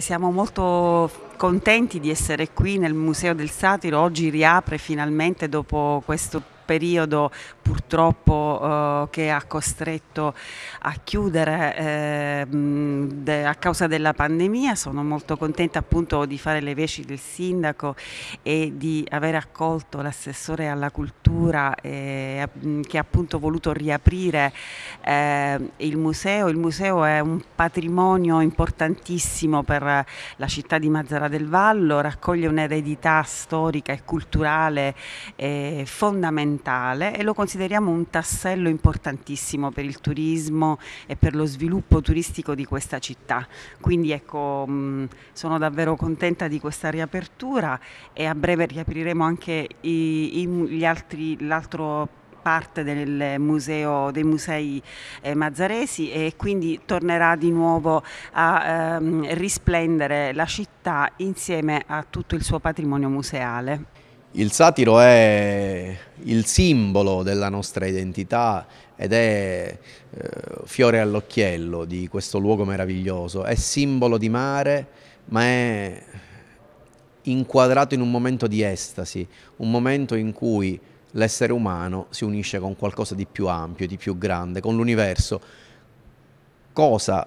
Siamo molto contenti di essere qui nel Museo del Satiro, oggi riapre finalmente dopo questo periodo purtroppo eh, che ha costretto a chiudere eh, a causa della pandemia. Sono molto contenta appunto di fare le veci del sindaco e di aver accolto l'assessore alla cultura eh, che ha appunto voluto riaprire eh, il museo. Il museo è un patrimonio importantissimo per la città di Mazzara del Vallo, raccoglie un'eredità storica e culturale eh, fondamentale fondamentale e lo consideriamo un tassello importantissimo per il turismo e per lo sviluppo turistico di questa città. Quindi ecco, mm, sono davvero contenta di questa riapertura e a breve riapriremo anche l'altro parte del museo, dei musei eh, mazzaresi e quindi tornerà di nuovo a ehm, risplendere la città insieme a tutto il suo patrimonio museale. Il satiro è il simbolo della nostra identità ed è eh, fiore all'occhiello di questo luogo meraviglioso, è simbolo di mare ma è inquadrato in un momento di estasi, un momento in cui l'essere umano si unisce con qualcosa di più ampio, di più grande, con l'universo, cosa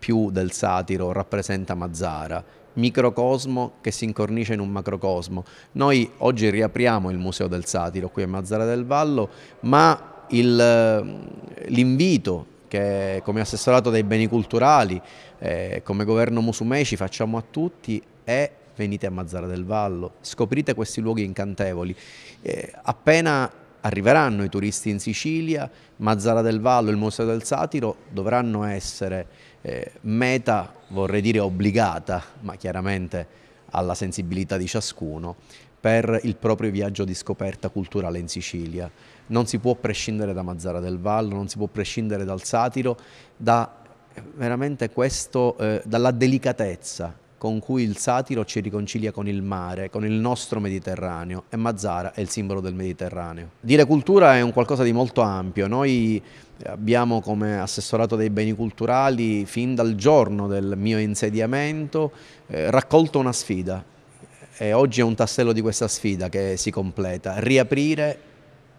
più del satiro rappresenta Mazzara, microcosmo che si incornicia in un macrocosmo. Noi oggi riapriamo il Museo del Satiro qui a Mazzara del Vallo, ma eh, l'invito che come assessorato dei beni culturali, eh, come governo Musumeci facciamo a tutti è venite a Mazzara del Vallo, scoprite questi luoghi incantevoli. Eh, appena arriveranno i turisti in Sicilia, Mazzara del Vallo, e il Museo del Satiro dovranno essere eh, meta, vorrei dire obbligata, ma chiaramente alla sensibilità di ciascuno, per il proprio viaggio di scoperta culturale in Sicilia. Non si può prescindere da Mazzara del Vallo, non si può prescindere dal Satiro, da eh, veramente questo, eh, dalla delicatezza con cui il satiro ci riconcilia con il mare, con il nostro Mediterraneo e Mazzara è il simbolo del Mediterraneo. Dire cultura è un qualcosa di molto ampio, noi abbiamo come assessorato dei beni culturali fin dal giorno del mio insediamento eh, raccolto una sfida e oggi è un tassello di questa sfida che si completa, riaprire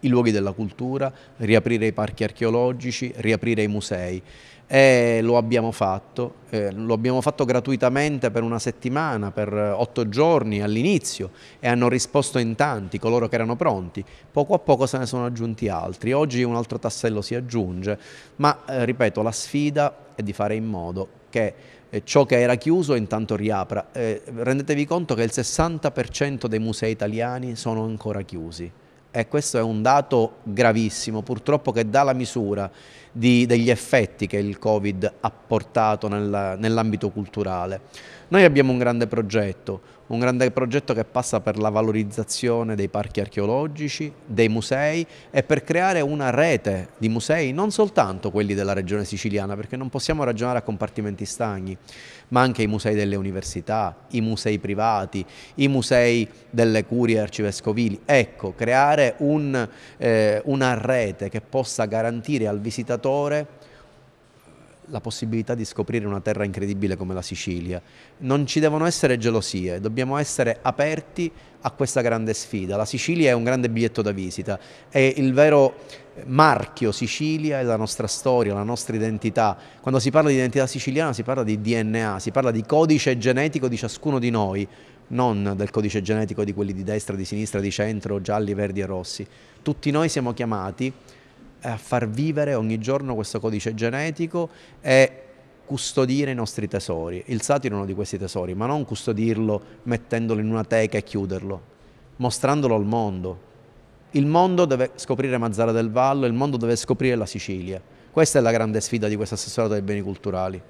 i luoghi della cultura, riaprire i parchi archeologici, riaprire i musei. E lo abbiamo fatto, eh, lo abbiamo fatto gratuitamente per una settimana, per eh, otto giorni all'inizio e hanno risposto in tanti coloro che erano pronti, poco a poco se ne sono aggiunti altri, oggi un altro tassello si aggiunge, ma eh, ripeto la sfida è di fare in modo che eh, ciò che era chiuso intanto riapra. Eh, rendetevi conto che il 60% dei musei italiani sono ancora chiusi e questo è un dato gravissimo purtroppo che dà la misura di, degli effetti che il Covid ha portato nell'ambito culturale. Noi abbiamo un grande progetto, un grande progetto che passa per la valorizzazione dei parchi archeologici, dei musei e per creare una rete di musei, non soltanto quelli della regione siciliana, perché non possiamo ragionare a compartimenti stagni, ma anche i musei delle università, i musei privati, i musei delle curie arcivescovili. Ecco, creare un, eh, una rete che possa garantire al visitatore la possibilità di scoprire una terra incredibile come la Sicilia. Non ci devono essere gelosie, dobbiamo essere aperti a questa grande sfida. La Sicilia è un grande biglietto da visita, è il vero marchio Sicilia, è la nostra storia, la nostra identità. Quando si parla di identità siciliana si parla di DNA, si parla di codice genetico di ciascuno di noi, non del codice genetico di quelli di destra, di sinistra, di centro, gialli, verdi e rossi. Tutti noi siamo chiamati a far vivere ogni giorno questo codice genetico e custodire i nostri tesori. Il satiro è uno di questi tesori, ma non custodirlo mettendolo in una teca e chiuderlo, mostrandolo al mondo. Il mondo deve scoprire Mazzara del Vallo, il mondo deve scoprire la Sicilia. Questa è la grande sfida di questo assessorato dei beni culturali.